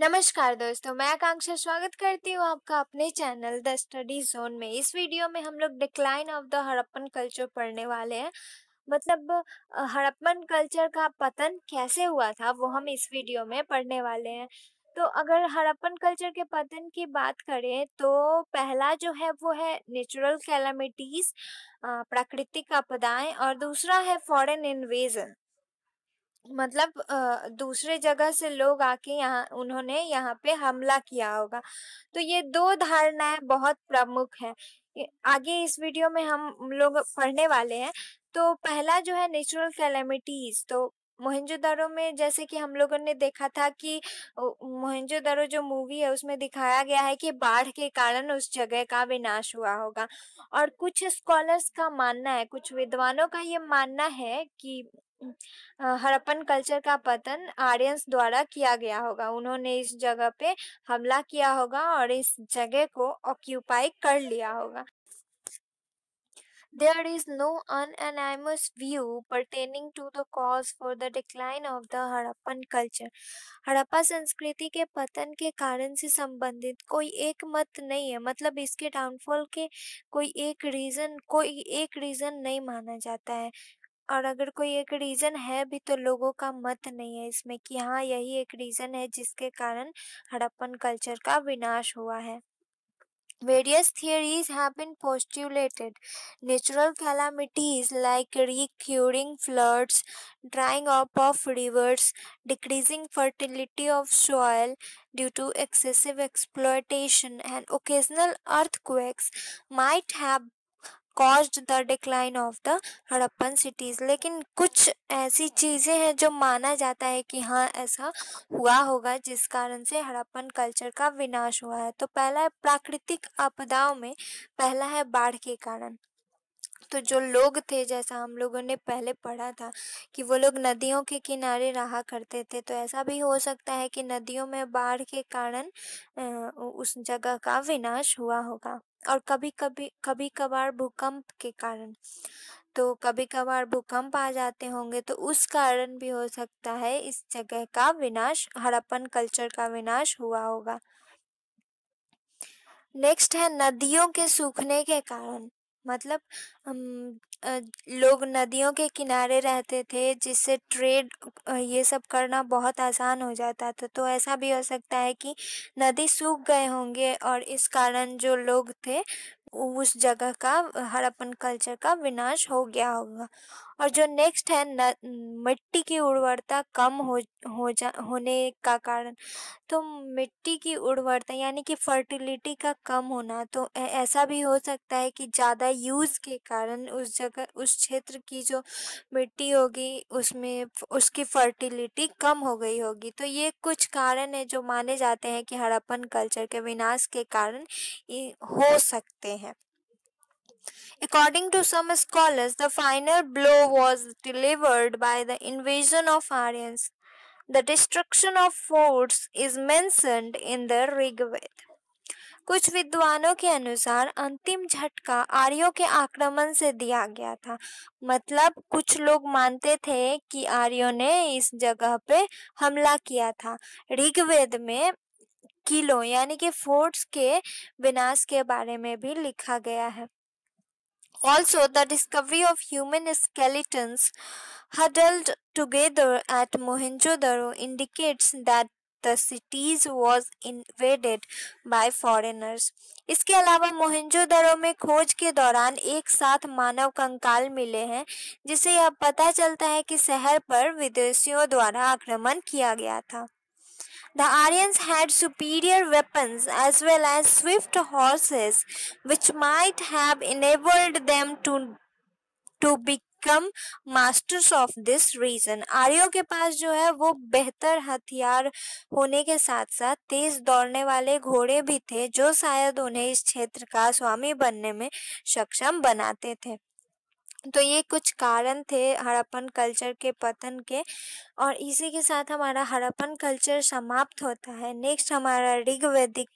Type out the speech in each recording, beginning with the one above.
नमस्कार दोस्तों तो मैं आकांक्षा स्वागत करती हूँ आपका अपने चैनल द स्टडी जोन में इस वीडियो में हम लोग decline of the Harappan culture पढ़ने वाले हैं मतलब हड़प्पन कल्चर का पतन कैसे हुआ था वो हम इस वीडियो में पढ़ने वाले हैं तो अगर हड़प्पन कल्चर के पतन की बात करें तो पहला जो है वो है नेचुरल कैलामिटीज प्राकृतिक आपदाएं और दूसरा है फॉरेन इन्वेजन मतलब दूसरे जगह से लोग आके यहाँ उन्होंने यहाँ पे हमला किया होगा तो ये दो धारणाएं बहुत प्रमुख है आगे इस वीडियो में हम लोग पढ़ने वाले हैं तो पहला जो है नेचुरल कैलेमिटीज तो मोहनजोदारो में जैसे कि हम लोगों ने देखा था कि मोहनजोदारो जो मूवी है उसमें दिखाया गया है कि बाढ़ के कारण उस जगह का विनाश हुआ होगा और कुछ स्कॉलर्स का मानना है कुछ विद्वानों का ये मानना है कि अ, हड़प्पन कल्चर का पतन आर्यंस द्वारा किया गया होगा उन्होंने इस जगह पे हमला किया होगा और इस जगह को ऑक्यूपाई कर लिया होगा there is no unanimous view pertaining to the cause for the decline of the Harappan culture Harappa संस्कृति के पतन के कारण से संबंधित कोई एक मत नहीं है मतलब इसके डाउनफॉल के कोई एक रीज़न कोई एक रीज़न नहीं माना जाता है और अगर कोई एक रीज़न है भी तो लोगों का मत नहीं है इसमें कि हाँ यही एक रीज़न है जिसके कारण हड़प्पन कल्चर का विनाश हुआ है various theories have been postulated natural calamities like recurring floods drying up of rivers decreasing fertility of soil due to excessive exploitation and occasional earthquakes might have caused the decline of the Harappan cities लेकिन कुछ ऐसी चीज़ें हैं जो माना जाता है कि हाँ ऐसा हुआ होगा जिस कारण से हड़प्पन कल्चर का विनाश हुआ है तो पहला है प्राकृतिक आपदाओं में पहला है बाढ़ के कारण तो जो लोग थे जैसा हम लोगों ने पहले पढ़ा था कि वो लोग नदियों के किनारे रहा करते थे तो ऐसा भी हो सकता है कि नदियों में बाढ़ के कारण उस जगह का विनाश हुआ होगा और कभी कभी कभी कभार भूकंप के कारण तो कभी कभार भूकंप आ जाते होंगे तो उस कारण भी हो सकता है इस जगह का विनाश हड़प्पन कल्चर का विनाश हुआ होगा नेक्स्ट है नदियों के सूखने के कारण मतलब लोग नदियों के किनारे रहते थे जिससे ट्रेड ये सब करना बहुत आसान हो जाता था तो ऐसा भी हो सकता है कि नदी सूख गए होंगे और इस कारण जो लोग थे उस जगह का हड़प्पन कल्चर का विनाश हो गया होगा और जो नेक्स्ट है न, मिट्टी की उर्वरता कम हो हो जा होने का कारण तो मिट्टी की उर्वरता यानी कि फर्टिलिटी का कम होना तो ऐसा भी हो सकता है कि ज़्यादा यूज़ के कारण उस जगह उस क्षेत्र की जो मिट्टी होगी उसमें उसकी फर्टिलिटी कम हो गई होगी तो ये कुछ कारण है जो माने जाते हैं कि हड़प्पन कल्चर के विनाश के कारण हो सकते हैं according to some scholars the final blow was delivered by the invasion of Aryans the destruction of forts is mentioned in the Rigveda कुछ विद्वानों के अनुसार अंतिम झटका आर्यो के आक्रमण से दिया गया था मतलब कुछ लोग मानते थे कि आर्यो ने इस जगह पे हमला किया था ऋग्वेद में किलो यानी कि फोर्ट्स के विनाश के बारे में भी लिखा गया है also the discovery of human skeletons huddled together at Mohenjodaro indicates that the cities was invaded by foreigners इसके अलावा दरो में खोज के दौरान एक साथ मानव कंकाल मिले हैं जिसे यह पता चलता है कि शहर पर विदेशियों द्वारा आक्रमण किया गया था The Aryans had superior weapons as well as swift horses, which might have enabled them to, to become masters of this region आर्यो के पास जो है वो बेहतर हथियार होने के साथ साथ तेज दौड़ने वाले घोड़े भी थे जो शायद उन्हें इस क्षेत्र का स्वामी बनने में सक्षम बनाते थे तो ये कुछ कारण थे हड़प्पन कल्चर के पतन के और इसी के साथ हमारा हड़प्पन कल्चर समाप्त होता है नेक्स्ट हमारा ऋग्वैदिक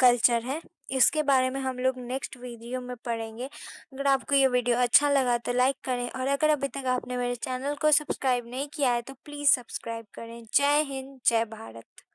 कल्चर है इसके बारे में हम लोग नेक्स्ट वीडियो में पढ़ेंगे अगर आपको ये वीडियो अच्छा लगा तो लाइक करें और अगर अभी तक आपने मेरे चैनल को सब्सक्राइब नहीं किया है तो प्लीज़ सब्सक्राइब करें जय हिंद जय भारत